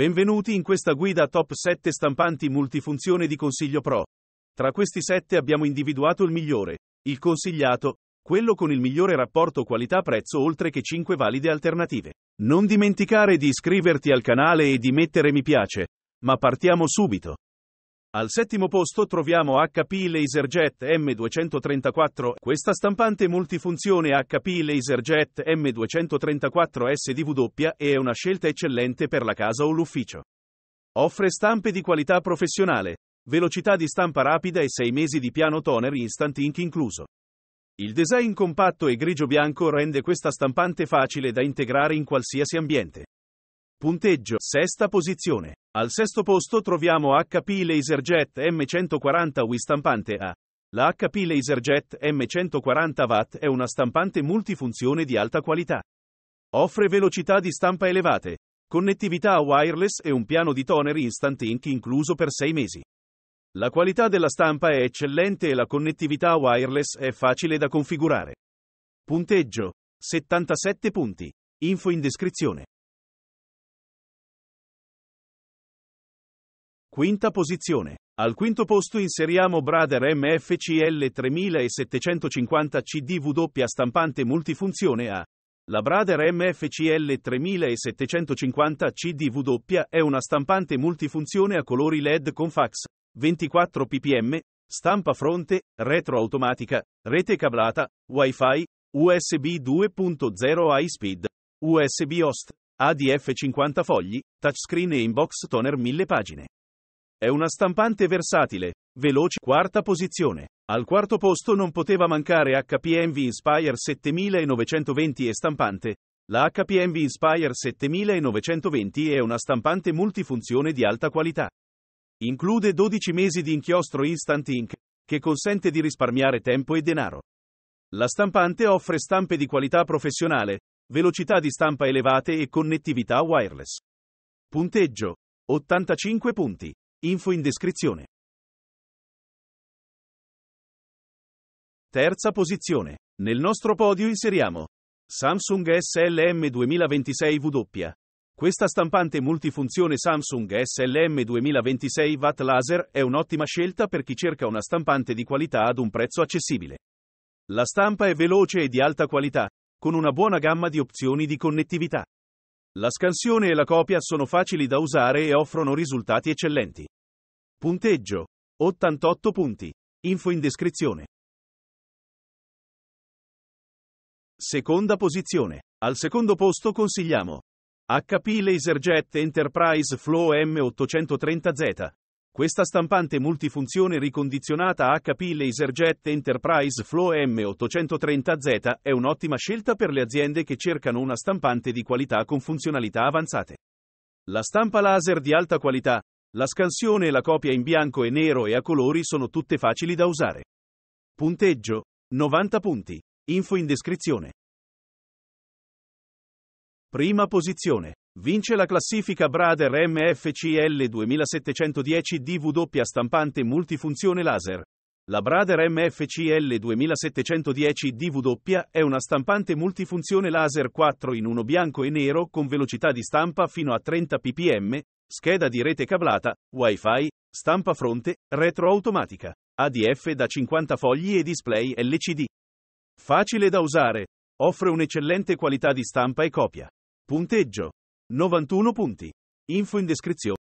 Benvenuti in questa guida top 7 stampanti multifunzione di Consiglio Pro. Tra questi 7 abbiamo individuato il migliore, il consigliato, quello con il migliore rapporto qualità-prezzo oltre che 5 valide alternative. Non dimenticare di iscriverti al canale e di mettere mi piace. Ma partiamo subito. Al settimo posto troviamo HP LaserJet M234, questa stampante multifunzione HP LaserJet M234 SDW è una scelta eccellente per la casa o l'ufficio. Offre stampe di qualità professionale, velocità di stampa rapida e 6 mesi di piano toner instant ink incluso. Il design compatto e grigio-bianco rende questa stampante facile da integrare in qualsiasi ambiente. Punteggio, sesta posizione. Al sesto posto troviamo HP LaserJet M140W stampante A. La HP LaserJet M140W è una stampante multifunzione di alta qualità. Offre velocità di stampa elevate, connettività wireless e un piano di toner Instant Ink incluso per 6 mesi. La qualità della stampa è eccellente e la connettività wireless è facile da configurare. Punteggio 77 punti. Info in descrizione. Quinta posizione. Al quinto posto inseriamo Brother MFCL 3750 CDW stampante multifunzione A. La Brother MFCL 3750 CDW è una stampante multifunzione a colori LED con fax, 24 ppm, stampa fronte, retroautomatica, rete cablata, Wi-Fi, USB 2.0 high speed, USB host, ADF 50 fogli, touchscreen e inbox toner 1000 pagine. È una stampante versatile, veloce, quarta posizione. Al quarto posto non poteva mancare HPMV Inspire 7920 e stampante. La HPMV Inspire 7920 è una stampante multifunzione di alta qualità. Include 12 mesi di inchiostro Instant Ink, che consente di risparmiare tempo e denaro. La stampante offre stampe di qualità professionale, velocità di stampa elevate e connettività wireless. Punteggio 85 punti. Info in descrizione. Terza posizione. Nel nostro podio inseriamo Samsung SLM 2026 W. Questa stampante multifunzione Samsung SLM 2026 Watt Laser è un'ottima scelta per chi cerca una stampante di qualità ad un prezzo accessibile. La stampa è veloce e di alta qualità, con una buona gamma di opzioni di connettività. La scansione e la copia sono facili da usare e offrono risultati eccellenti. Punteggio 88 punti. Info in descrizione. Seconda posizione. Al secondo posto consigliamo HP LaserJet Enterprise Flow M830Z. Questa stampante multifunzione ricondizionata HP LaserJet Enterprise Flow M830Z è un'ottima scelta per le aziende che cercano una stampante di qualità con funzionalità avanzate. La stampa laser di alta qualità, la scansione e la copia in bianco e nero e a colori sono tutte facili da usare. Punteggio 90 punti. Info in descrizione. Prima posizione. Vince la classifica Brader MFCL 2710 DW stampante multifunzione laser. La Brader MFCL 2710 DW è una stampante multifunzione laser 4 in 1 bianco e nero con velocità di stampa fino a 30 ppm, scheda di rete cablata, wifi, stampa fronte, retroautomatica, ADF da 50 fogli e display LCD. Facile da usare, offre un'eccellente qualità di stampa e copia. Punteggio 91 punti. Info in descrizione.